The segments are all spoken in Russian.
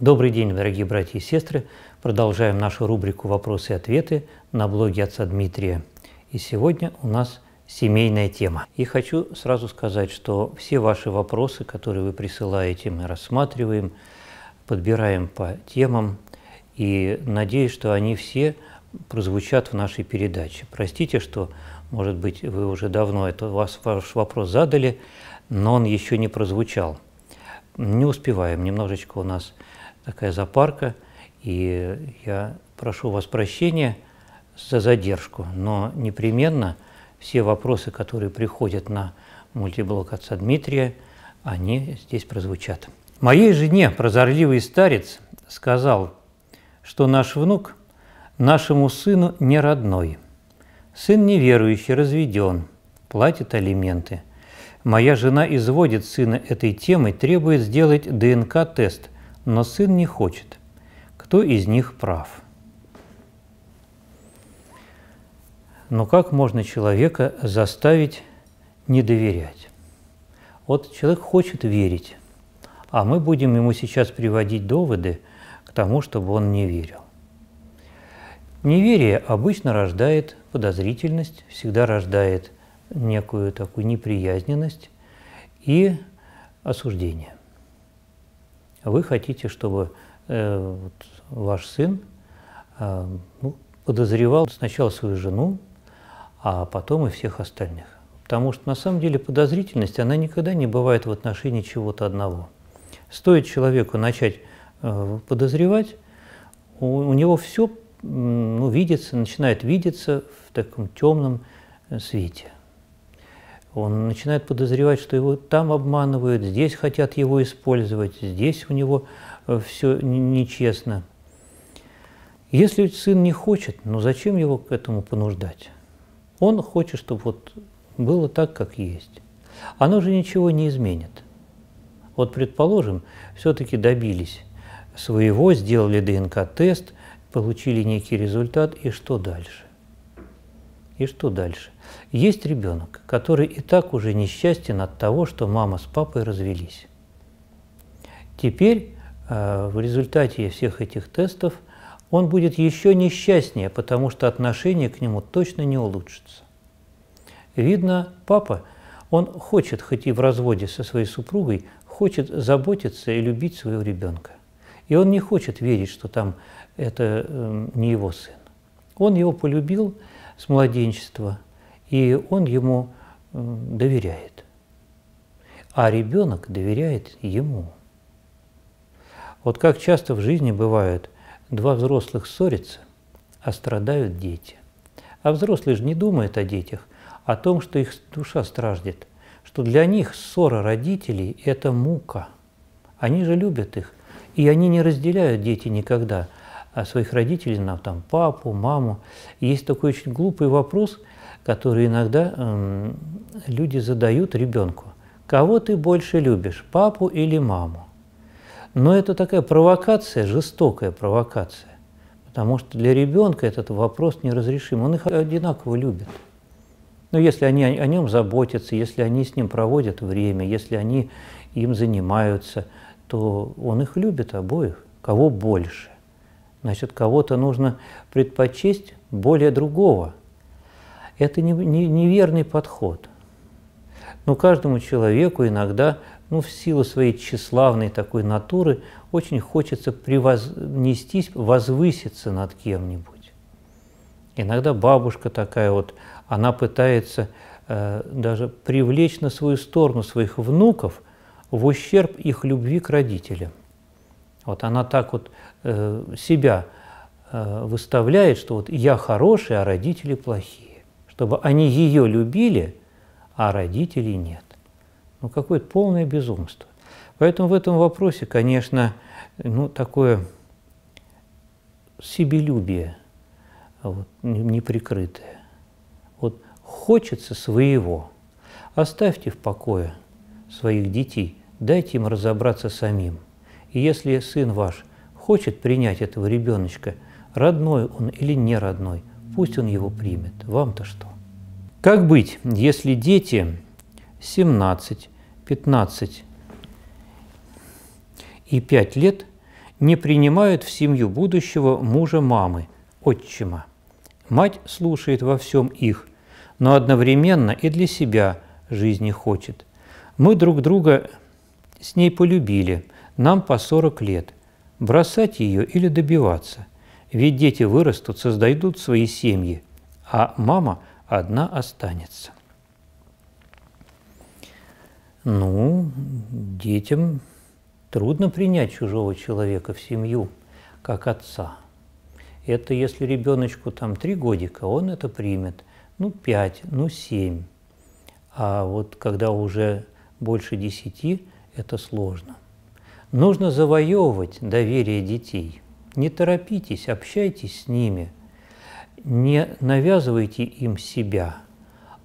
Добрый день, дорогие братья и сестры. Продолжаем нашу рубрику «Вопросы и ответы» на блоге отца Дмитрия. И сегодня у нас семейная тема. И хочу сразу сказать, что все ваши вопросы, которые вы присылаете, мы рассматриваем, подбираем по темам, и надеюсь, что они все прозвучат в нашей передаче. Простите, что, может быть, вы уже давно это, вас, ваш вопрос задали, но он еще не прозвучал. Не успеваем, немножечко у нас – такая запарка, и я прошу вас прощения за задержку, но непременно все вопросы, которые приходят на мультиблок отца Дмитрия, они здесь прозвучат. Моей жене прозорливый старец сказал, что наш внук нашему сыну не родной. Сын неверующий, разведен, платит алименты. Моя жена изводит сына этой темой, требует сделать ДНК-тест – но сын не хочет. Кто из них прав? Но как можно человека заставить не доверять? Вот человек хочет верить, а мы будем ему сейчас приводить доводы к тому, чтобы он не верил. Неверие обычно рождает подозрительность, всегда рождает некую такую неприязненность и осуждение. Вы хотите, чтобы э, вот, ваш сын э, ну, подозревал сначала свою жену, а потом и всех остальных. Потому что на самом деле подозрительность, она никогда не бывает в отношении чего-то одного. Стоит человеку начать э, подозревать, у, у него все ну, видится, начинает видеться в таком темном э, свете. Он начинает подозревать, что его там обманывают, здесь хотят его использовать, здесь у него э, все нечестно. Если сын не хочет, ну зачем его к этому понуждать? Он хочет, чтобы вот было так, как есть. Оно же ничего не изменит. Вот, предположим, все-таки добились своего, сделали ДНК-тест, получили некий результат, и что дальше? И что дальше? Есть ребенок, который и так уже несчастен от того, что мама с папой развелись. Теперь э, в результате всех этих тестов он будет еще несчастнее, потому что отношение к нему точно не улучшится. Видно, папа, он хочет, хоть и в разводе со своей супругой, хочет заботиться и любить своего ребенка. И он не хочет верить, что там это эм, не его сын. Он его полюбил с младенчества – и он ему э, доверяет. А ребенок доверяет ему. Вот как часто в жизни бывает, два взрослых ссорятся, а страдают дети. А взрослые же не думают о детях, о том, что их душа страждет, что для них ссора родителей – это мука. Они же любят их, и они не разделяют дети никогда а – своих родителей, на там папу, маму. Есть такой очень глупый вопрос – которые иногда эм, люди задают ребенку. Кого ты больше любишь, папу или маму? Но это такая провокация, жестокая провокация, потому что для ребенка этот вопрос неразрешим. Он их одинаково любит. Но если они о нем заботятся, если они с ним проводят время, если они им занимаются, то он их любит обоих. Кого больше? Значит, кого-то нужно предпочесть более другого – это не, не, неверный подход. Но каждому человеку иногда, ну, в силу своей тщеславной такой натуры, очень хочется превознестись, возвыситься над кем-нибудь. Иногда бабушка такая вот, она пытается э, даже привлечь на свою сторону своих внуков в ущерб их любви к родителям. Вот она так вот э, себя э, выставляет, что вот я хороший, а родители плохие чтобы они ее любили, а родителей нет. Ну, какое-то полное безумство. Поэтому в этом вопросе, конечно, ну, такое себелюбие вот, неприкрытое. Вот хочется своего. Оставьте в покое своих детей, дайте им разобраться самим. И если сын ваш хочет принять этого ребеночка, родной он или не родной, Пусть он его примет. Вам-то что? Как быть, если дети 17, 15 и 5 лет не принимают в семью будущего мужа мамы, отчима? Мать слушает во всем их, но одновременно и для себя жизни хочет. Мы друг друга с ней полюбили, нам по 40 лет. Бросать ее или добиваться? Ведь дети вырастут, создадут свои семьи, а мама одна останется. Ну, детям трудно принять чужого человека в семью, как отца. Это если ребеночку там три годика, он это примет. Ну, пять, ну, семь. А вот когда уже больше десяти, это сложно. Нужно завоевывать доверие детей – не торопитесь, общайтесь с ними, не навязывайте им себя,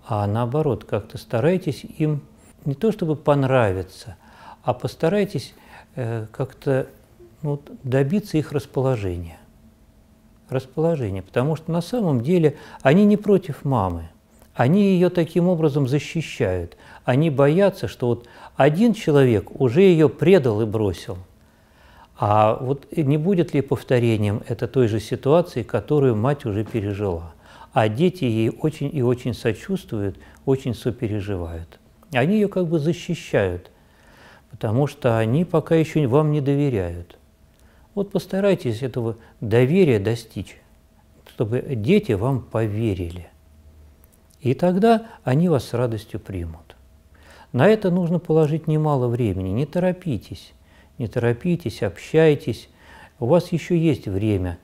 а наоборот, как-то старайтесь им не то чтобы понравиться, а постарайтесь э, как-то ну, добиться их расположения. Расположения, потому что на самом деле они не против мамы, они ее таким образом защищают, они боятся, что вот один человек уже ее предал и бросил – а вот не будет ли повторением это той же ситуации, которую мать уже пережила? А дети ей очень и очень сочувствуют, очень сопереживают. Они ее как бы защищают, потому что они пока еще вам не доверяют. Вот постарайтесь этого доверия достичь, чтобы дети вам поверили. И тогда они вас с радостью примут. На это нужно положить немало времени, не торопитесь не торопитесь, общайтесь. У вас еще есть время,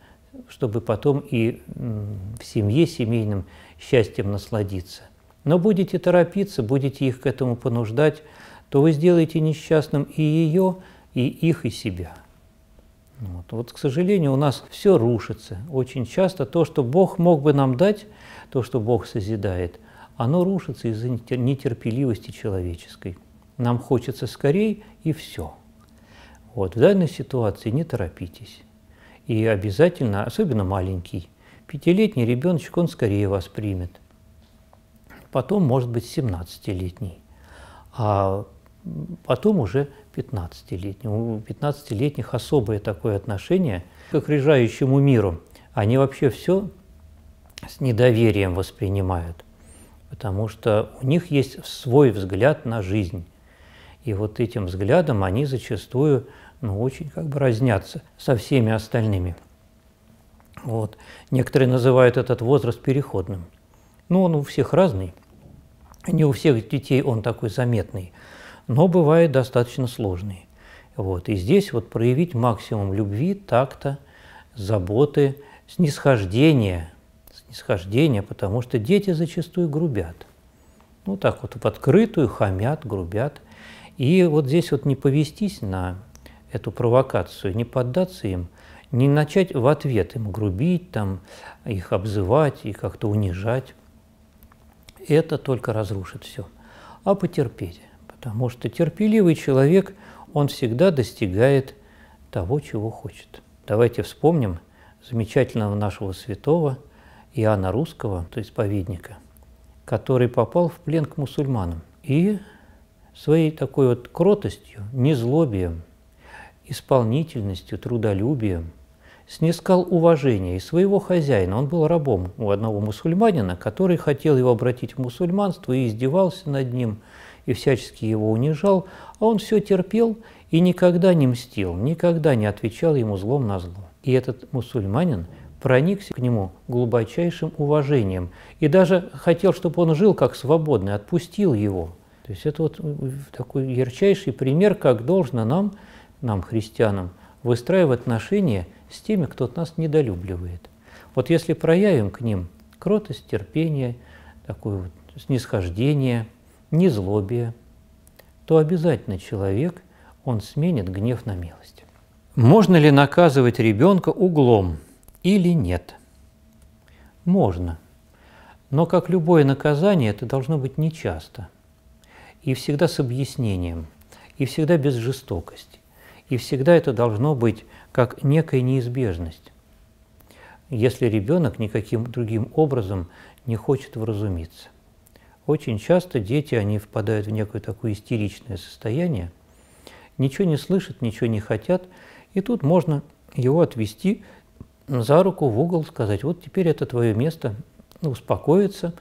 чтобы потом и в семье семейным счастьем насладиться. Но будете торопиться, будете их к этому понуждать, то вы сделаете несчастным и ее, и их, и себя. Вот. вот, к сожалению, у нас все рушится. Очень часто то, что Бог мог бы нам дать, то, что Бог созидает, оно рушится из-за нетерпеливости человеческой. Нам хочется скорей и все – вот. В данной ситуации не торопитесь. И обязательно, особенно маленький, пятилетний ребеночек, он скорее вас примет. Потом, может быть, 17-летний. А потом уже 15-летний. У 15-летних особое такое отношение к окружающему миру. Они вообще все с недоверием воспринимают, потому что у них есть свой взгляд на жизнь. И вот этим взглядом они зачастую ну, очень как бы разнятся со всеми остальными. Вот. Некоторые называют этот возраст переходным. Но ну, он у всех разный. Не у всех детей он такой заметный, но бывает достаточно сложный. Вот. И здесь вот проявить максимум любви, такта, заботы, снисхождения. Снисхождения, потому что дети зачастую грубят. Ну так вот, в открытую хамят, грубят – и вот здесь вот не повестись на эту провокацию, не поддаться им, не начать в ответ им грубить, там, их обзывать и как-то унижать. Это только разрушит все. А потерпеть, потому что терпеливый человек, он всегда достигает того, чего хочет. Давайте вспомним замечательного нашего святого Иоанна Русского, то есть поведника, который попал в плен к мусульманам. И своей такой вот кротостью, незлобием, исполнительностью, трудолюбием снискал уважение и своего хозяина. Он был рабом у одного мусульманина, который хотел его обратить в мусульманство и издевался над ним, и всячески его унижал, а он все терпел и никогда не мстил, никогда не отвечал ему злом на зло. И этот мусульманин проникся к нему глубочайшим уважением и даже хотел, чтобы он жил как свободный, отпустил его – то есть это вот такой ярчайший пример, как должно нам, нам, христианам, выстраивать отношения с теми, кто нас недолюбливает. Вот если проявим к ним кротость, терпение, такое вот снисхождение, незлобие, то обязательно человек, он сменит гнев на милость. Можно ли наказывать ребенка углом или нет? Можно. Но, как любое наказание, это должно быть нечасто – и всегда с объяснением, и всегда без жестокости, и всегда это должно быть как некая неизбежность, если ребенок никаким другим образом не хочет вразумиться. Очень часто дети, они впадают в некое такое истеричное состояние, ничего не слышат, ничего не хотят, и тут можно его отвести за руку в угол, сказать, вот теперь это твое место, успокоиться,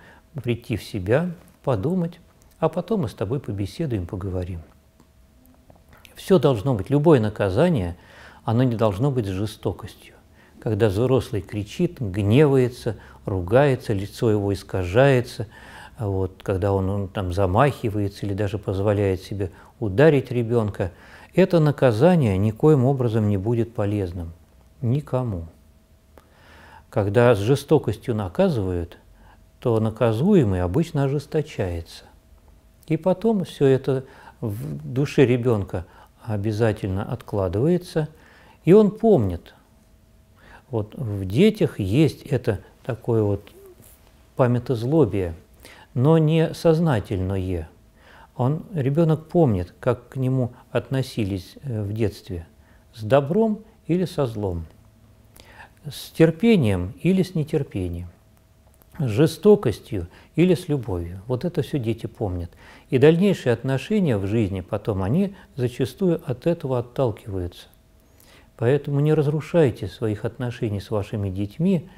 прийти в себя, подумать а потом мы с тобой побеседуем, поговорим. Все должно быть, любое наказание, оно не должно быть жестокостью. Когда взрослый кричит, гневается, ругается, лицо его искажается, вот, когда он, он там замахивается или даже позволяет себе ударить ребенка, это наказание никоим образом не будет полезным никому. Когда с жестокостью наказывают, то наказуемый обычно ожесточается. И потом все это в душе ребенка обязательно откладывается, и он помнит. Вот в детях есть это такое вот памятозлобие, но не сознательное. Он, ребенок помнит, как к нему относились э, в детстве, с добром или со злом, с терпением или с нетерпением, с жестокостью или с любовью. Вот это все дети помнят. И дальнейшие отношения в жизни потом, они зачастую от этого отталкиваются. Поэтому не разрушайте своих отношений с вашими детьми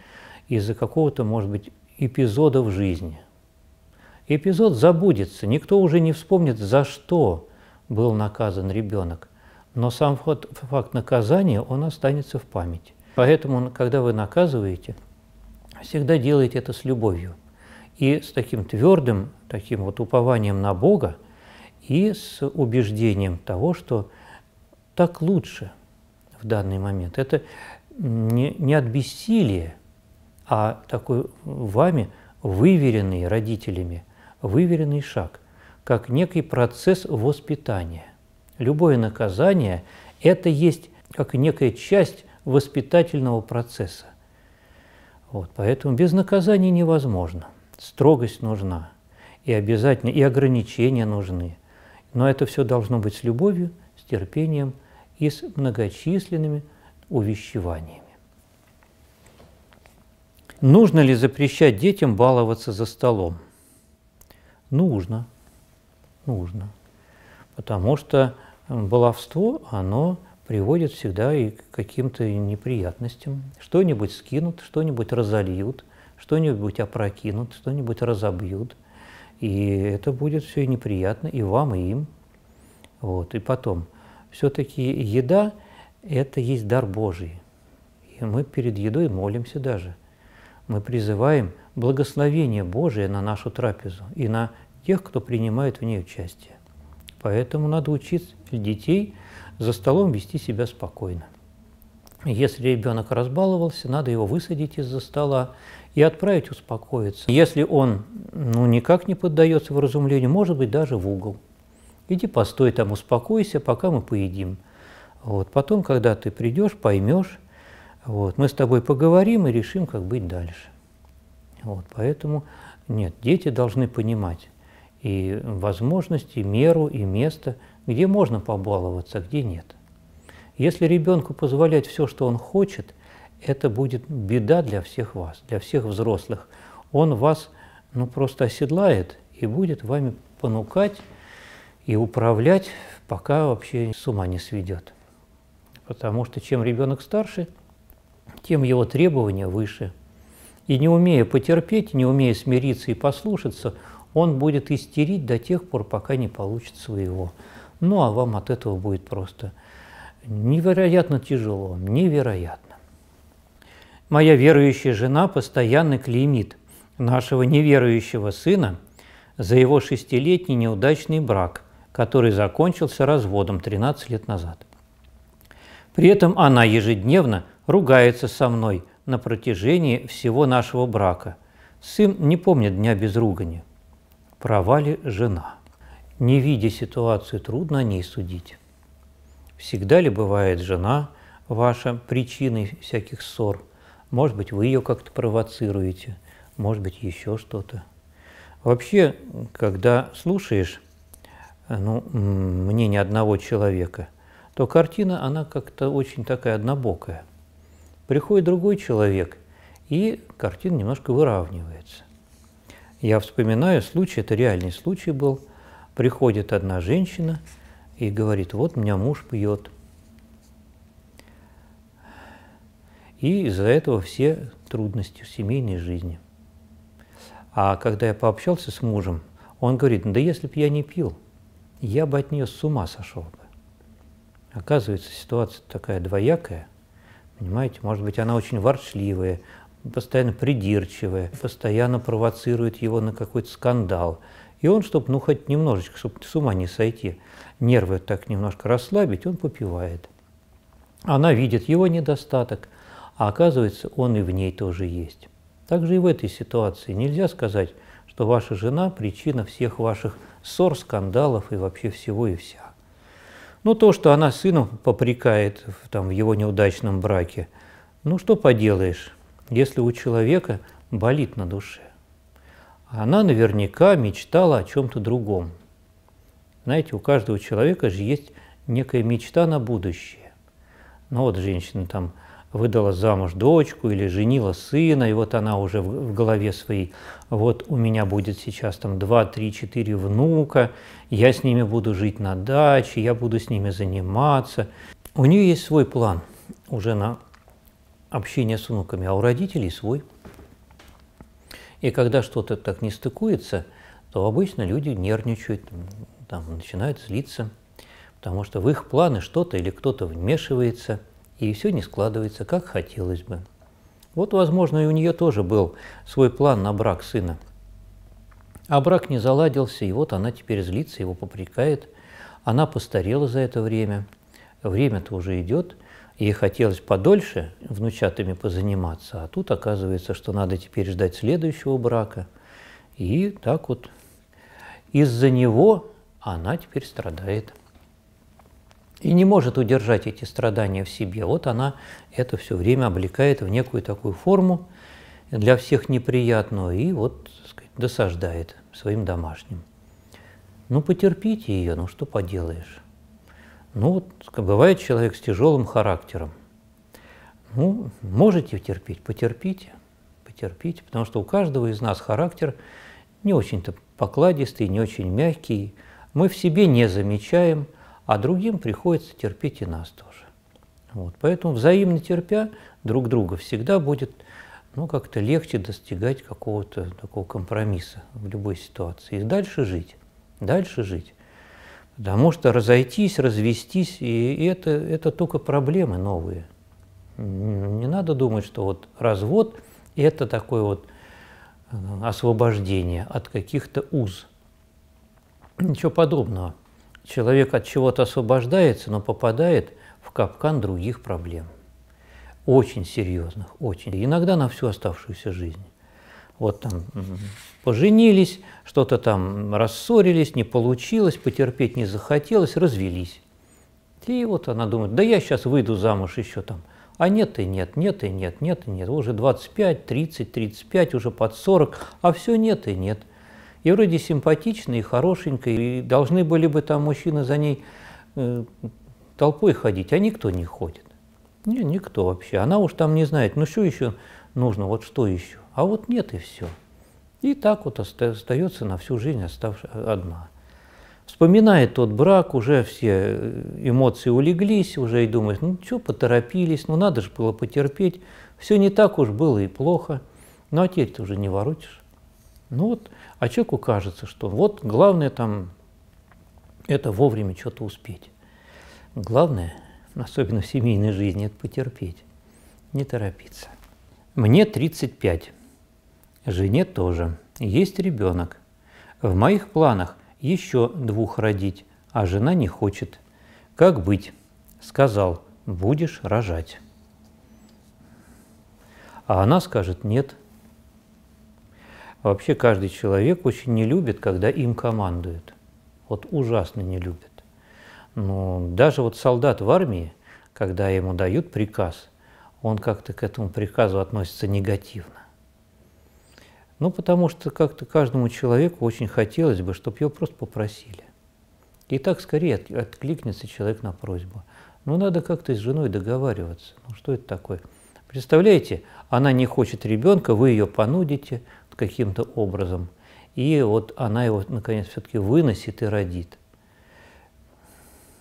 из-за какого-то, может быть, эпизода в жизни. Эпизод забудется, никто уже не вспомнит, за что был наказан ребенок. Но сам факт наказания, он останется в памяти. Поэтому, когда вы наказываете, всегда делайте это с любовью и с таким твердым, таким вот упованием на Бога, и с убеждением того, что так лучше в данный момент. Это не, не от бессилия, а такой вами выверенный родителями, выверенный шаг, как некий процесс воспитания. Любое наказание – это есть как некая часть воспитательного процесса. Вот, поэтому без наказания невозможно – строгость нужна, и обязательно, и ограничения нужны. Но это все должно быть с любовью, с терпением и с многочисленными увещеваниями. Нужно ли запрещать детям баловаться за столом? Нужно, нужно. Потому что баловство, оно приводит всегда и к каким-то неприятностям. Что-нибудь скинут, что-нибудь разольют – что-нибудь опрокинут, что-нибудь разобьют. И это будет все и неприятно и вам, и им. Вот. И потом, все-таки еда – это есть дар Божий. И мы перед едой молимся даже. Мы призываем благословение Божие на нашу трапезу и на тех, кто принимает в ней участие. Поэтому надо учить детей за столом вести себя спокойно. Если ребенок разбаловался, надо его высадить из-за стола и отправить успокоиться. Если он ну, никак не поддается вразумлению, может быть, даже в угол. Иди постой там, успокойся, пока мы поедим. Вот. Потом, когда ты придешь, поймешь, вот, мы с тобой поговорим и решим, как быть дальше. Вот, поэтому нет, дети должны понимать и возможности, и меру, и место, где можно побаловаться, а где нет. Если ребенку позволять все, что он хочет – это будет беда для всех вас, для всех взрослых. Он вас ну, просто оседлает и будет вами понукать и управлять, пока вообще с ума не сведет. Потому что чем ребенок старше, тем его требования выше. И не умея потерпеть, не умея смириться и послушаться, он будет истерить до тех пор, пока не получит своего. Ну а вам от этого будет просто невероятно тяжело, невероятно. Моя верующая жена постоянно клеймит нашего неверующего сына за его шестилетний неудачный брак, который закончился разводом 13 лет назад. При этом она ежедневно ругается со мной на протяжении всего нашего брака. Сын не помнит дня без ругани. Права ли жена? Не видя ситуацию, трудно о ней судить. Всегда ли бывает жена ваша причиной всяких ссор – может быть, вы ее как-то провоцируете, может быть, еще что-то. Вообще, когда слушаешь ну, мнение одного человека, то картина, она как-то очень такая однобокая. Приходит другой человек, и картина немножко выравнивается. Я вспоминаю случай, это реальный случай был. Приходит одна женщина и говорит, вот меня муж пьет – И из-за этого все трудности в семейной жизни. А когда я пообщался с мужем, он говорит, да если бы я не пил, я бы от нее с ума сошел бы. Оказывается, ситуация такая двоякая. Понимаете, может быть, она очень ворчливая, постоянно придирчивая, постоянно провоцирует его на какой-то скандал. И он, чтобы, ну, хоть немножечко, чтобы с ума не сойти, нервы так немножко расслабить, он попивает. Она видит его недостаток – а оказывается, он и в ней тоже есть. Также и в этой ситуации нельзя сказать, что ваша жена – причина всех ваших ссор, скандалов и вообще всего и вся. Ну, то, что она сыну попрекает там, в его неудачном браке, ну, что поделаешь, если у человека болит на душе. Она наверняка мечтала о чем-то другом. Знаете, у каждого человека же есть некая мечта на будущее. Ну, вот женщина там – выдала замуж дочку или женила сына, и вот она уже в голове своей, вот у меня будет сейчас там 2, 3, 4 внука, я с ними буду жить на даче, я буду с ними заниматься. У нее есть свой план уже на общение с внуками, а у родителей свой. И когда что-то так не стыкуется, то обычно люди нервничают, там, начинают злиться, потому что в их планы что-то или кто-то вмешивается – и все не складывается, как хотелось бы. Вот, возможно, и у нее тоже был свой план на брак сына. А брак не заладился, и вот она теперь злится, его попрекает. Она постарела за это время. Время-то уже идет, ей хотелось подольше внучатами позаниматься, а тут оказывается, что надо теперь ждать следующего брака. И так вот из-за него она теперь страдает и не может удержать эти страдания в себе. Вот она это все время облекает в некую такую форму для всех неприятную и вот так сказать, досаждает своим домашним. Ну, потерпите ее, ну что поделаешь. Ну, вот, бывает человек с тяжелым характером. Ну, можете терпеть, потерпите, потерпите, потому что у каждого из нас характер не очень-то покладистый, не очень мягкий. Мы в себе не замечаем – а другим приходится терпеть и нас тоже. Вот. Поэтому взаимно терпя друг друга всегда будет ну, как-то легче достигать какого-то такого компромисса в любой ситуации. И дальше жить, дальше жить. Потому что разойтись, развестись, и это, это только проблемы новые. Не надо думать, что вот развод – это такое вот э, освобождение от каких-то уз. Ничего подобного человек от чего-то освобождается, но попадает в капкан других проблем. Очень серьезных, очень. Иногда на всю оставшуюся жизнь. Вот там поженились, что-то там рассорились, не получилось, потерпеть не захотелось, развелись. И вот она думает, да я сейчас выйду замуж еще там. А нет и нет, нет и нет, нет и нет. Уже 25, 30, 35, уже под 40, а все нет и нет – и вроде симпатичная, и хорошенькая, и должны были бы там мужчины за ней э, толпой ходить, а никто не ходит. Не, никто вообще. Она уж там не знает, ну что еще нужно, вот что еще. А вот нет и все. И так вот остается на всю жизнь оставшая одна. Вспоминает тот брак, уже все э, эмоции улеглись, уже и думает, ну что, поторопились, ну надо же было потерпеть. Все не так уж было и плохо. Но ну, а теперь ты уже не воротишь. Ну вот, а человеку кажется, что вот главное там это вовремя что-то успеть. Главное, особенно в семейной жизни, это потерпеть, не торопиться. Мне 35, жене тоже, есть ребенок. В моих планах еще двух родить, а жена не хочет. Как быть? Сказал, будешь рожать. А она скажет, нет, а вообще каждый человек очень не любит, когда им командуют. Вот ужасно не любит. Но даже вот солдат в армии, когда ему дают приказ, он как-то к этому приказу относится негативно. Ну, потому что как-то каждому человеку очень хотелось бы, чтобы его просто попросили. И так скорее откликнется человек на просьбу. Ну, надо как-то с женой договариваться. Ну, что это такое? Представляете, она не хочет ребенка, вы ее понудите, каким-то образом. И вот она его, наконец, все-таки выносит и родит.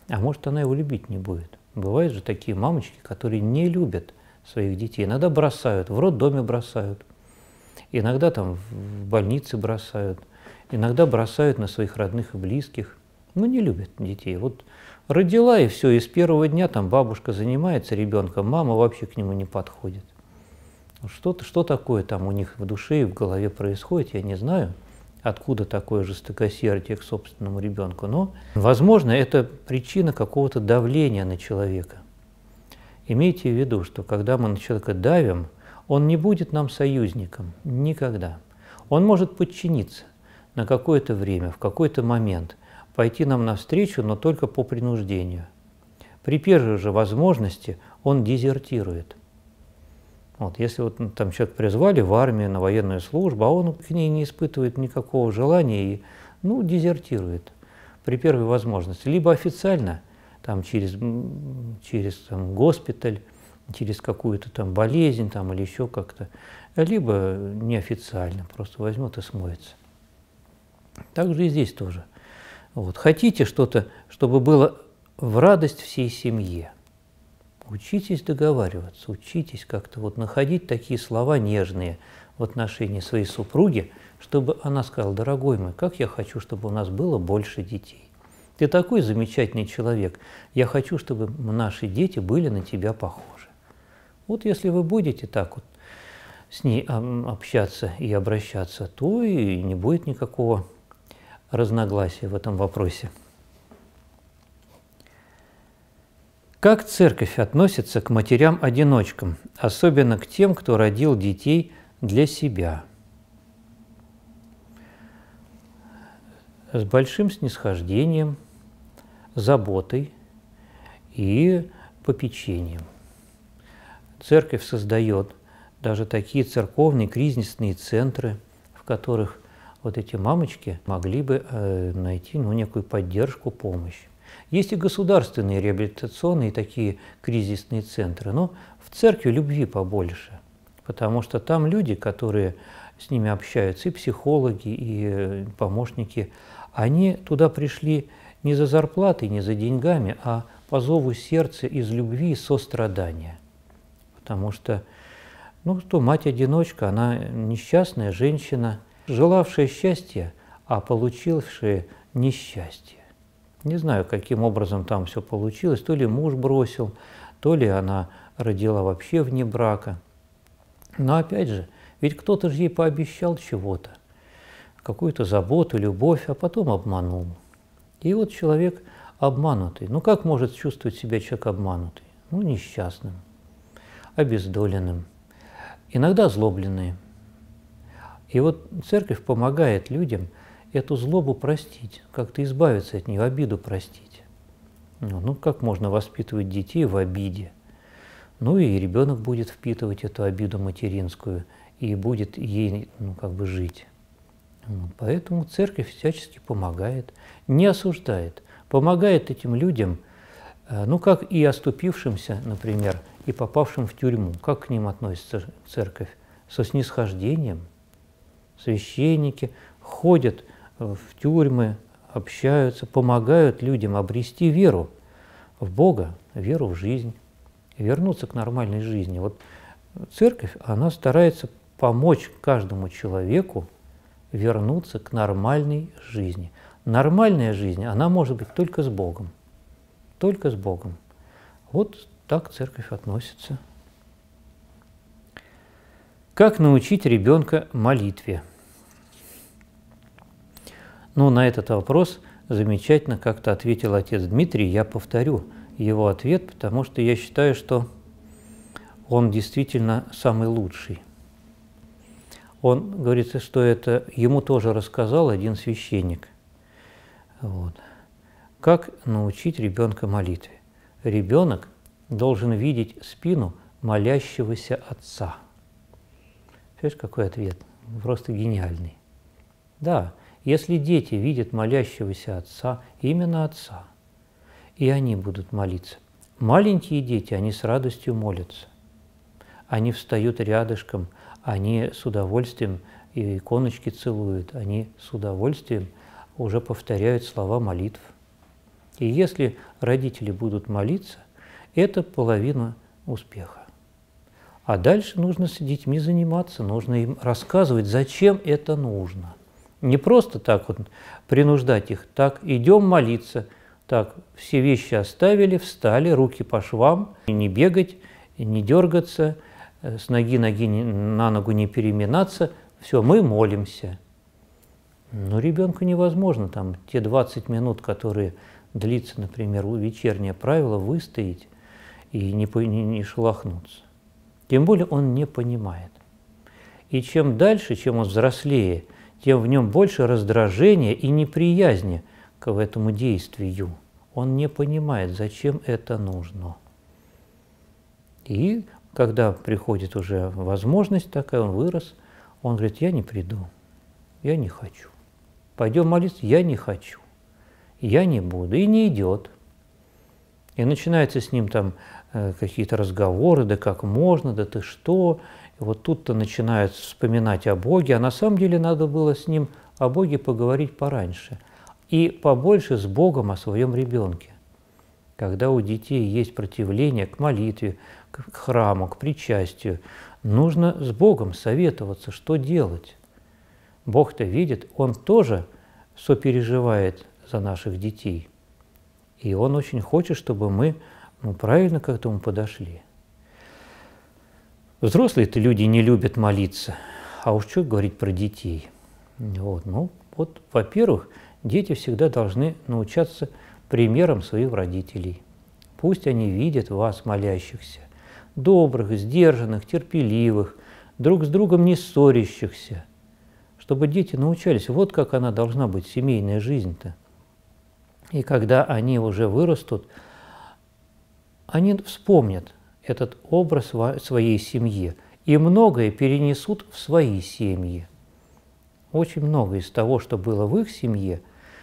А может, она его любить не будет. Бывают же такие мамочки, которые не любят своих детей. Иногда бросают, в роддоме бросают, иногда там в больнице бросают, иногда бросают на своих родных и близких. Ну, не любят детей. Вот родила и все, и с первого дня там бабушка занимается ребенком, мама вообще к нему не подходит. Что, что такое там у них в душе и в голове происходит, я не знаю, откуда такое жестокосердие к собственному ребенку. Но, возможно, это причина какого-то давления на человека. Имейте в виду, что когда мы на человека давим, он не будет нам союзником никогда. Он может подчиниться на какое-то время, в какой-то момент, пойти нам навстречу, но только по принуждению. При первой же возможности он дезертирует – вот, если вот ну, там человек призвали в армию, на военную службу, а он к ней не испытывает никакого желания и, ну, дезертирует при первой возможности. Либо официально, там, через, через там, госпиталь, через какую-то там болезнь там, или еще как-то, либо неофициально, просто возьмет и смоется. Так же и здесь тоже. Вот. Хотите что-то, чтобы было в радость всей семье – Учитесь договариваться, учитесь как-то вот находить такие слова нежные в отношении своей супруги, чтобы она сказала, дорогой мой, как я хочу, чтобы у нас было больше детей. Ты такой замечательный человек, я хочу, чтобы наши дети были на тебя похожи. Вот если вы будете так вот с ней общаться и обращаться, то и не будет никакого разногласия в этом вопросе. Как церковь относится к матерям-одиночкам, особенно к тем, кто родил детей для себя? С большим снисхождением, заботой и попечением. Церковь создает даже такие церковные кризисные центры, в которых вот эти мамочки могли бы э, найти ну, некую поддержку, помощь. Есть и государственные реабилитационные такие кризисные центры, но в церкви любви побольше, потому что там люди, которые с ними общаются, и психологи, и э, помощники, они туда пришли не за зарплатой, не за деньгами, а по зову сердца из любви и сострадания. Потому что, ну, то мать-одиночка, она несчастная женщина, желавшая счастья, а получившая несчастье. Не знаю, каким образом там все получилось. То ли муж бросил, то ли она родила вообще вне брака. Но опять же, ведь кто-то же ей пообещал чего-то, какую-то заботу, любовь, а потом обманул. И вот человек обманутый. Ну как может чувствовать себя человек обманутый? Ну несчастным, обездоленным, иногда злобленный. И вот церковь помогает людям – эту злобу простить, как-то избавиться от нее, обиду простить. Ну, ну, как можно воспитывать детей в обиде? Ну и ребенок будет впитывать эту обиду материнскую и будет ей ну, как бы жить. Поэтому церковь всячески помогает, не осуждает, помогает этим людям, э, ну как и оступившимся, например, и попавшим в тюрьму. Как к ним относится церковь? Со снисхождением. Священники ходят – в тюрьмы, общаются, помогают людям обрести веру в Бога, веру в жизнь, вернуться к нормальной жизни. Вот церковь, она старается помочь каждому человеку вернуться к нормальной жизни. Нормальная жизнь, она может быть только с Богом. Только с Богом. Вот так церковь относится. Как научить ребенка молитве? Ну, на этот вопрос замечательно как-то ответил отец Дмитрий. Я повторю его ответ, потому что я считаю, что он действительно самый лучший. Он говорит, что это ему тоже рассказал один священник. Вот. Как научить ребенка молитве? Ребенок должен видеть спину молящегося отца. Видишь, какой ответ? Просто гениальный. Да, если дети видят молящегося отца, именно отца, и они будут молиться. Маленькие дети, они с радостью молятся. Они встают рядышком, они с удовольствием и иконочки целуют, они с удовольствием уже повторяют слова молитв. И если родители будут молиться, это половина успеха. А дальше нужно с детьми заниматься, нужно им рассказывать, зачем это нужно – не просто так вот принуждать их, так идем молиться. Так, все вещи оставили, встали, руки по швам, не бегать, не дергаться, э, с ноги, ноги на ногу не переминаться. Все, мы молимся. Но ну, ребенку невозможно там те 20 минут, которые длится, например, у вечернее правило, выстоять и не, не, не шелохнуться. Тем более он не понимает. И чем дальше, чем он взрослее – тем в нем больше раздражения и неприязни к этому действию. Он не понимает, зачем это нужно. И когда приходит уже возможность такая, он вырос, он говорит, я не приду, я не хочу. Пойдем молиться, я не хочу, я не буду, и не идет. И начинаются с ним там э, какие-то разговоры, да как можно, да ты что, вот тут-то начинает вспоминать о Боге, а на самом деле надо было с ним о Боге поговорить пораньше и побольше с Богом о своем ребенке. Когда у детей есть противление к молитве, к храму, к причастию, нужно с Богом советоваться, что делать. Бог-то видит, Он тоже сопереживает за наших детей. И Он очень хочет, чтобы мы ну, правильно к этому подошли. Взрослые-то люди не любят молиться, а уж что говорить про детей. Вот, ну, вот, во-первых, дети всегда должны научаться примером своих родителей. Пусть они видят вас, молящихся, добрых, сдержанных, терпеливых, друг с другом не ссорящихся, чтобы дети научались, вот как она должна быть, семейная жизнь-то. И когда они уже вырастут, они вспомнят – этот образ своей семье и многое перенесут в свои семьи. Очень многое из того, что было в их семье,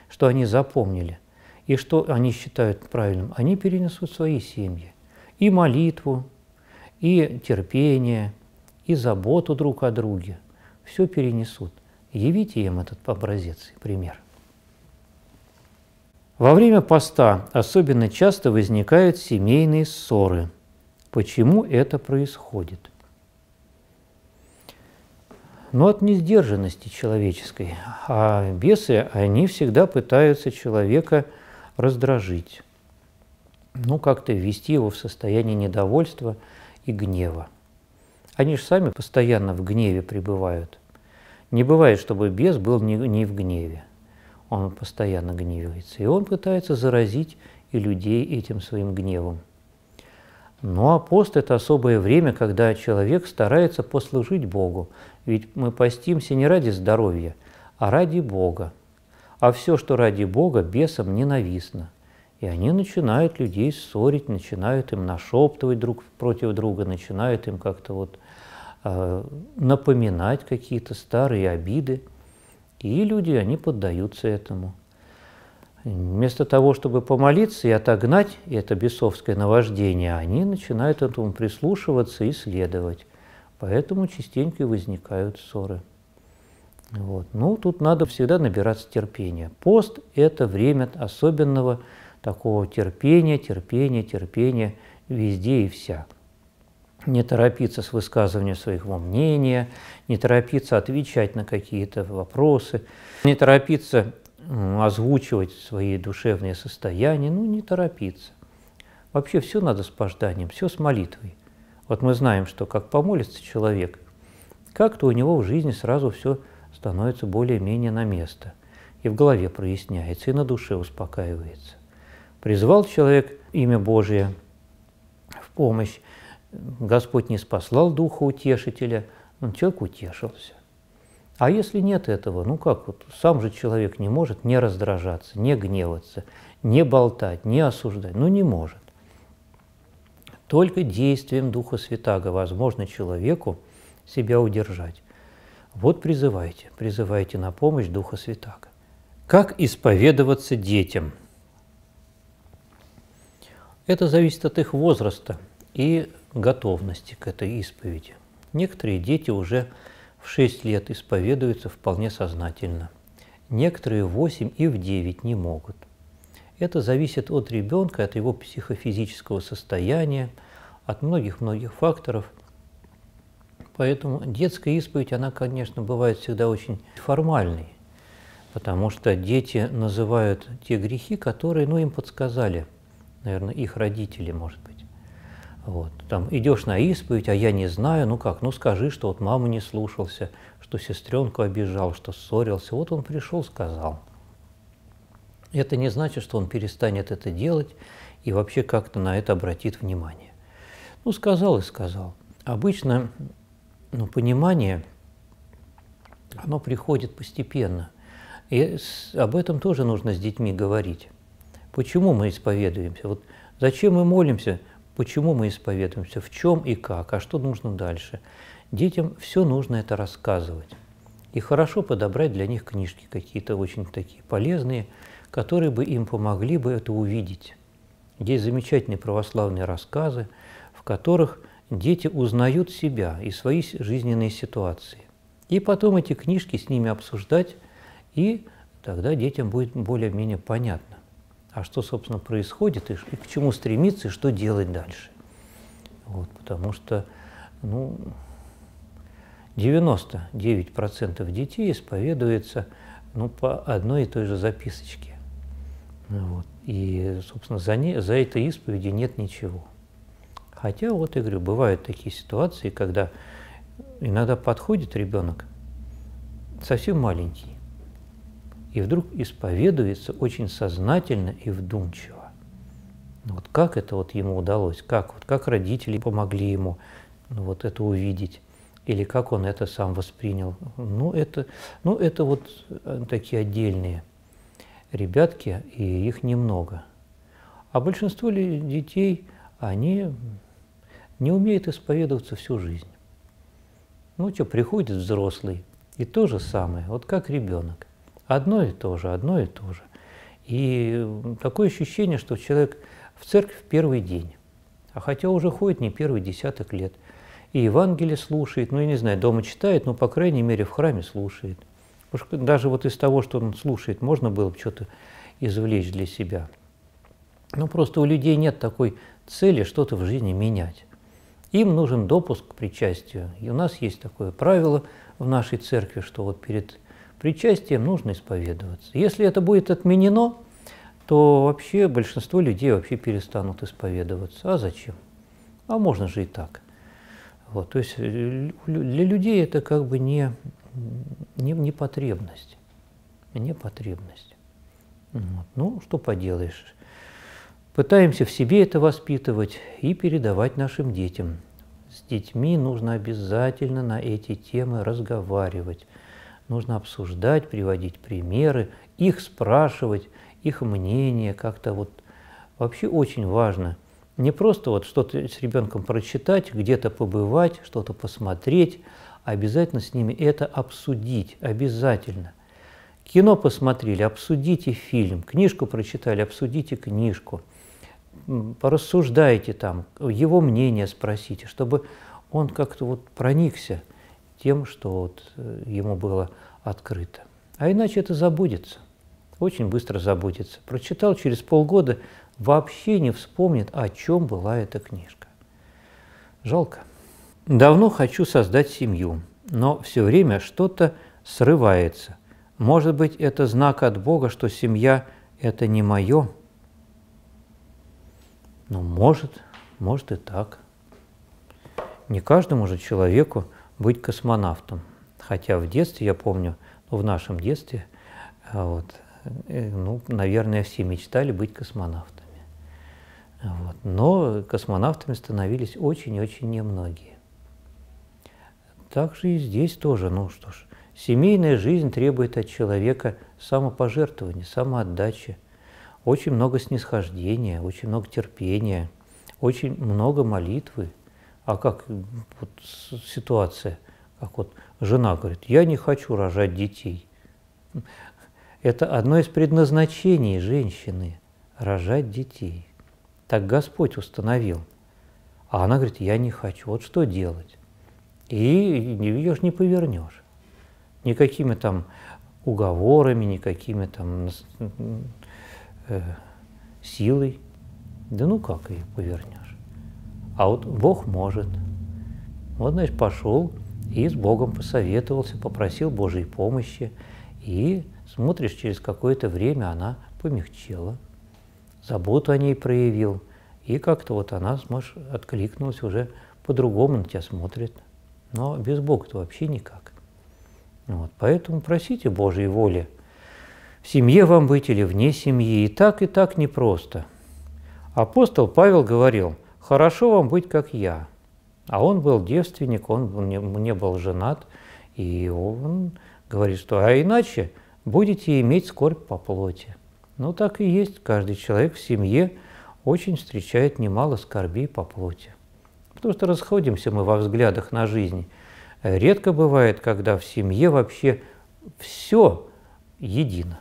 что они запомнили и что они считают правильным, они перенесут в свои семьи. И молитву, и терпение, и заботу друг о друге. Все перенесут. Явите им этот образец и пример. Во время поста особенно часто возникают семейные ссоры – почему это происходит. Но от несдержанности человеческой. А бесы, они всегда пытаются человека раздражить, ну, как-то ввести его в состояние недовольства и гнева. Они же сами постоянно в гневе пребывают. Не бывает, чтобы бес был не, не в гневе. Он постоянно гневается. И он пытается заразить и людей этим своим гневом. Ну а пост – это особое время, когда человек старается послужить Богу. Ведь мы постимся не ради здоровья, а ради Бога. А все, что ради Бога, бесам ненавистно. И они начинают людей ссорить, начинают им нашептывать друг против друга, начинают им как-то вот э, напоминать какие-то старые обиды. И люди, они поддаются этому. Вместо того, чтобы помолиться и отогнать это бесовское наваждение, они начинают этому прислушиваться и следовать. Поэтому частенько и возникают ссоры. Вот. Ну, тут надо всегда набираться терпения. Пост – это время особенного такого терпения, терпения, терпения везде и вся. Не торопиться с высказыванием своего мнения, не торопиться отвечать на какие-то вопросы, не торопиться озвучивать свои душевные состояния, ну, не торопиться. Вообще все надо с пожданием, все с молитвой. Вот мы знаем, что как помолится человек, как-то у него в жизни сразу все становится более-менее на место. И в голове проясняется, и на душе успокаивается. Призвал человек имя Божие в помощь, Господь не спаслал Духа Утешителя, но человек утешился. А если нет этого, ну как вот, сам же человек не может не раздражаться, не гневаться, не болтать, не осуждать, ну не может. Только действием Духа Святаго возможно человеку себя удержать. Вот призывайте, призывайте на помощь Духа Святаго. Как исповедоваться детям? Это зависит от их возраста и готовности к этой исповеди. Некоторые дети уже в 6 лет исповедуются вполне сознательно. Некоторые в 8 и в 9 не могут. Это зависит от ребенка, от его психофизического состояния, от многих-многих факторов. Поэтому детская исповедь, она, конечно, бывает всегда очень формальной, потому что дети называют те грехи, которые ну, им подсказали, наверное, их родители, может быть. Вот, там идешь на исповедь, а я не знаю, ну как, ну скажи, что вот маму не слушался, что сестренку обижал, что ссорился. Вот он пришел, сказал. Это не значит, что он перестанет это делать и вообще как-то на это обратит внимание. Ну, сказал и сказал. Обычно ну, понимание, оно приходит постепенно. И с, об этом тоже нужно с детьми говорить. Почему мы исповедуемся? Вот зачем мы молимся? почему мы исповедуемся, в чем и как, а что нужно дальше. Детям все нужно это рассказывать. И хорошо подобрать для них книжки какие-то очень такие полезные, которые бы им помогли бы это увидеть. Есть замечательные православные рассказы, в которых дети узнают себя и свои жизненные ситуации. И потом эти книжки с ними обсуждать, и тогда детям будет более-менее понятно, а что, собственно, происходит, и, и к чему стремиться, и что делать дальше. Вот, потому что ну, 99% детей исповедуется ну, по одной и той же записочке. Ну вот. И, собственно, за, не, за этой исповеди нет ничего. Хотя, вот я говорю, бывают такие ситуации, когда иногда подходит ребенок совсем маленький, и вдруг исповедуется очень сознательно и вдумчиво. Ну вот как это вот ему удалось, как, вот как родители помогли ему ну вот это увидеть, или как он это сам воспринял. Ну это, ну, это вот э, такие отдельные ребятки, и их немного. А большинство детей, они не умеют исповедоваться всю жизнь. Ну что, приходит взрослый, и то же самое, вот как ребенок. Одно и то же, одно и то же. И такое ощущение, что человек в церковь в первый день, а хотя уже ходит не первый а десяток лет. И Евангелие слушает, ну, я не знаю, дома читает, но, по крайней мере, в храме слушает. Уж даже вот из того, что он слушает, можно было бы что-то извлечь для себя. Но просто у людей нет такой цели что-то в жизни менять. Им нужен допуск к причастию. И у нас есть такое правило в нашей церкви, что вот перед причастием нужно исповедоваться. Если это будет отменено, то вообще большинство людей вообще перестанут исповедоваться. А зачем? А можно же и так. Вот, то есть э, для людей это как бы не, не, не потребность. Не потребность. Вот. Ну, что поделаешь. Пытаемся в себе это воспитывать и передавать нашим детям. С детьми нужно обязательно на эти темы разговаривать нужно обсуждать, приводить примеры, их спрашивать, их мнение как-то вот вообще очень важно. Не просто вот что-то с ребенком прочитать, где-то побывать, что-то посмотреть, а обязательно с ними это обсудить, обязательно. Кино посмотрели, обсудите фильм, книжку прочитали, обсудите книжку, порассуждайте там, его мнение спросите, чтобы он как-то вот проникся – тем, что вот э, ему было открыто. А иначе это забудется, очень быстро забудется. Прочитал через полгода, вообще не вспомнит, о чем была эта книжка. Жалко. Давно хочу создать семью, но все время что-то срывается. Может быть, это знак от Бога, что семья – это не мое? Ну, может, может и так. Не каждому же человеку – быть космонавтом. Хотя в детстве, я помню, ну, в нашем детстве, э, вот, э, ну, наверное, все мечтали быть космонавтами. Вот. Но космонавтами становились очень-очень немногие. Так же и здесь тоже, ну что ж, семейная жизнь требует от человека самопожертвования, самоотдачи, очень много снисхождения, очень много терпения, очень много молитвы, а как вот, ситуация, как вот жена говорит, я не хочу рожать детей. Это одно из предназначений женщины – рожать детей. Так Господь установил. А она говорит, я не хочу, вот что делать? И ее же не повернешь. Никакими там уговорами, никакими там э, силой. Да ну как ее повернешь? а вот Бог может. Вот, значит, пошел и с Богом посоветовался, попросил Божьей помощи, и смотришь, через какое-то время она помягчела, заботу о ней проявил, и как-то вот она, смотришь, откликнулась уже по-другому на тебя смотрит. Но без Бога-то вообще никак. Вот, поэтому просите Божьей воли. В семье вам быть или вне семьи. И так, и так непросто. Апостол Павел говорил – хорошо вам быть, как я. А он был девственник, он не, был женат, и он говорит, что а иначе будете иметь скорбь по плоти. Ну так и есть, каждый человек в семье очень встречает немало скорбей по плоти. Потому что расходимся мы во взглядах на жизнь. Редко бывает, когда в семье вообще все едино.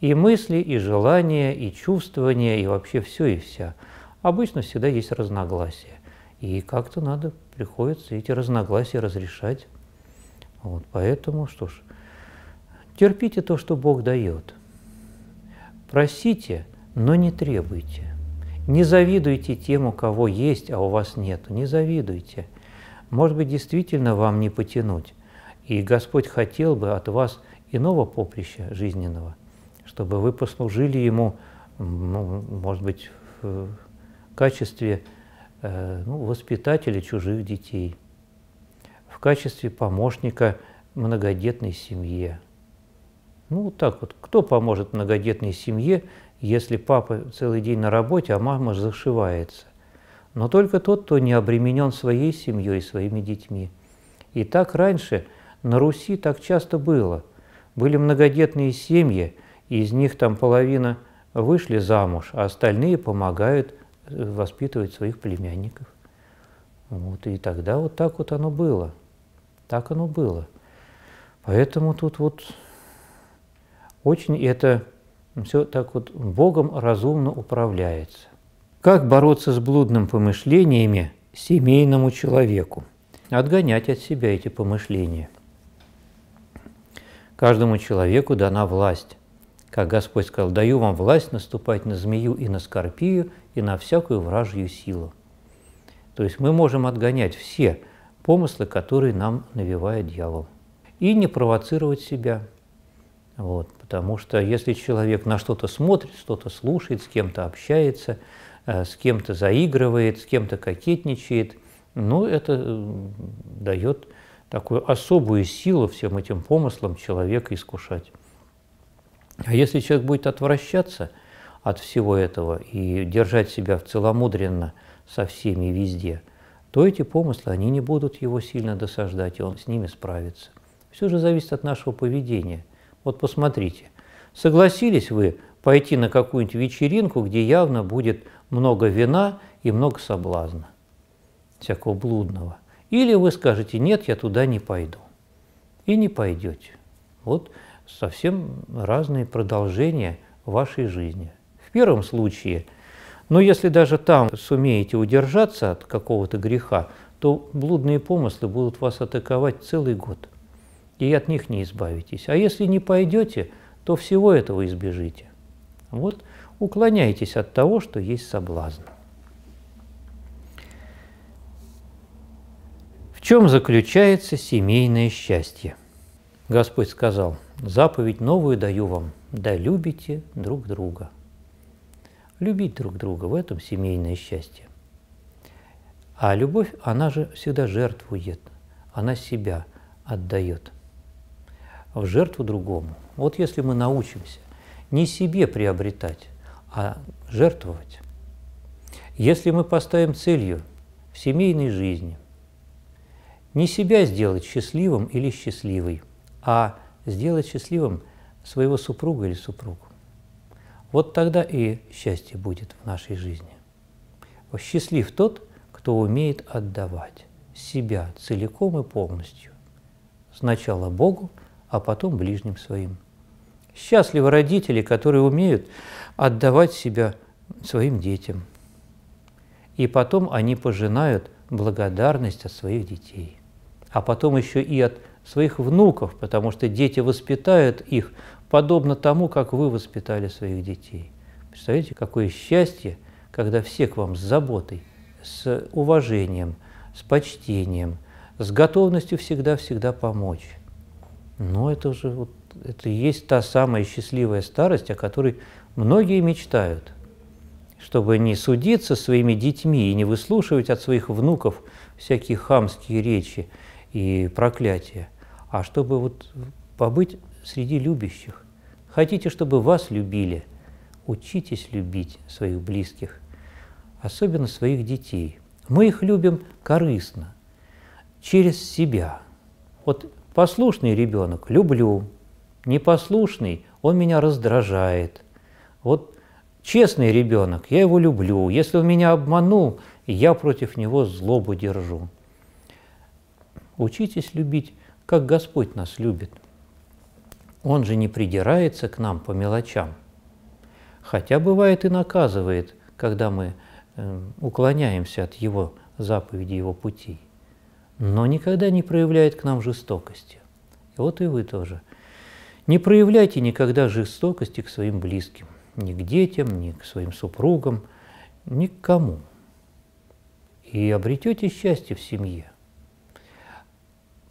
И мысли, и желания, и чувствования, и вообще все и вся – Обычно всегда есть разногласия. И как-то надо, приходится эти разногласия разрешать. Вот, поэтому, что ж, терпите то, что Бог дает. Просите, но не требуйте. Не завидуйте тем, у кого есть, а у вас нет. Не завидуйте. Может быть, действительно вам не потянуть. И Господь хотел бы от вас иного поприща жизненного, чтобы вы послужили Ему, ну, может быть, качестве э, ну, воспитателя чужих детей, в качестве помощника многодетной семье. Ну, вот так вот. Кто поможет многодетной семье, если папа целый день на работе, а мама зашивается? Но только тот, кто не обременен своей семьей, своими детьми. И так раньше на Руси так часто было. Были многодетные семьи, и из них там половина вышли замуж, а остальные помогают воспитывать своих племянников. Вот, и тогда вот так вот оно было. Так оно было. Поэтому тут вот очень это все так вот Богом разумно управляется. Как бороться с блудным помышлениями семейному человеку? Отгонять от себя эти помышления. Каждому человеку дана власть. Как Господь сказал, даю вам власть наступать на змею и на скорпию, и на всякую вражью силу. То есть мы можем отгонять все помыслы, которые нам навевает дьявол. И не провоцировать себя. Вот, потому что если человек на что-то смотрит, что-то слушает, с кем-то общается, э, с кем-то заигрывает, с кем-то кокетничает, ну, это э, дает такую особую силу всем этим помыслам человека искушать. А если человек будет отвращаться – от всего этого и держать себя целомудренно со всеми везде, то эти помыслы, они не будут его сильно досаждать, и он с ними справится. Все же зависит от нашего поведения. Вот посмотрите, согласились вы пойти на какую-нибудь вечеринку, где явно будет много вина и много соблазна, всякого блудного. Или вы скажете, нет, я туда не пойду. И не пойдете. Вот совсем разные продолжения вашей жизни первом случае, но если даже там сумеете удержаться от какого-то греха, то блудные помыслы будут вас атаковать целый год, и от них не избавитесь. А если не пойдете, то всего этого избежите. Вот уклоняйтесь от того, что есть соблазн. В чем заключается семейное счастье? Господь сказал, заповедь новую даю вам, да любите друг друга любить друг друга, в этом семейное счастье. А любовь, она же всегда жертвует, она себя отдает в жертву другому. Вот если мы научимся не себе приобретать, а жертвовать, если мы поставим целью в семейной жизни не себя сделать счастливым или счастливой, а сделать счастливым своего супруга или супругу, вот тогда и счастье будет в нашей жизни. Счастлив тот, кто умеет отдавать себя целиком и полностью. Сначала Богу, а потом ближним своим. Счастливы родители, которые умеют отдавать себя своим детям. И потом они пожинают благодарность от своих детей. А потом еще и от своих внуков, потому что дети воспитают их подобно тому, как вы воспитали своих детей. Представляете, какое счастье, когда все к вам с заботой, с уважением, с почтением, с готовностью всегда-всегда помочь. Но это уже вот, это и есть та самая счастливая старость, о которой многие мечтают. Чтобы не судиться своими детьми и не выслушивать от своих внуков всякие хамские речи и проклятия, а чтобы вот побыть среди любящих. Хотите, чтобы вас любили? Учитесь любить своих близких, особенно своих детей. Мы их любим корыстно, через себя. Вот послушный ребенок – люблю, непослушный – он меня раздражает. Вот честный ребенок – я его люблю, если он меня обманул, я против него злобу держу. Учитесь любить, как Господь нас любит – он же не придирается к нам по мелочам. Хотя бывает и наказывает, когда мы эм, уклоняемся от Его заповеди, Его путей. Но никогда не проявляет к нам жестокости. И вот и вы тоже. Не проявляйте никогда жестокости к своим близким, ни к детям, ни к своим супругам, ни к кому. И обретете счастье в семье.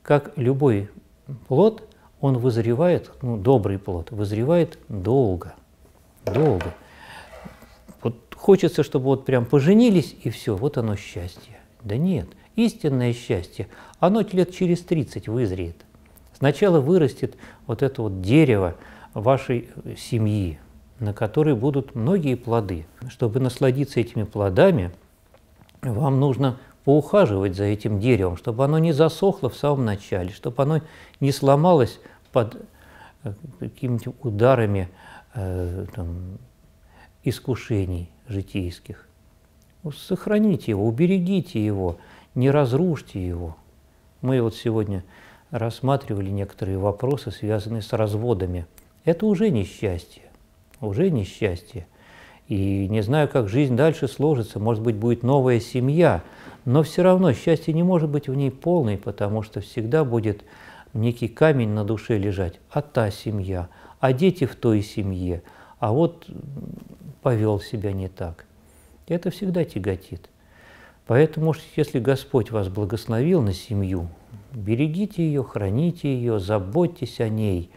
Как любой плод – он вызревает, ну, добрый плод, вызревает долго, долго. Вот хочется, чтобы вот прям поженились, и все, вот оно счастье. Да нет, истинное счастье, оно лет через 30 вызреет. Сначала вырастет вот это вот дерево вашей э, семьи, на которой будут многие плоды. Чтобы насладиться этими плодами, вам нужно поухаживать за этим деревом, чтобы оно не засохло в самом начале, чтобы оно не сломалось под э, какими-то ударами э, там, искушений житейских. Сохраните его, уберегите его, не разрушьте его. Мы вот сегодня рассматривали некоторые вопросы, связанные с разводами. Это уже несчастье, уже несчастье. И не знаю, как жизнь дальше сложится, может быть, будет новая семья, но все равно счастье не может быть в ней полной, потому что всегда будет некий камень на душе лежать, а та семья, а дети в той семье, а вот повел себя не так. Это всегда тяготит. Поэтому, если Господь вас благословил на семью, берегите ее, храните ее, заботьтесь о ней,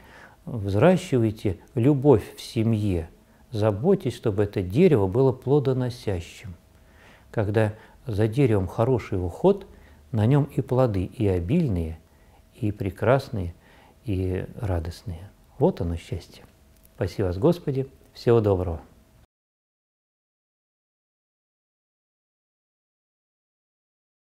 взращивайте любовь в семье, заботьтесь, чтобы это дерево было плодоносящим. Когда за деревом хороший уход, на нем и плоды, и обильные – и прекрасные, и радостные. Вот оно счастье. Спасибо, вас, Господи. Всего доброго.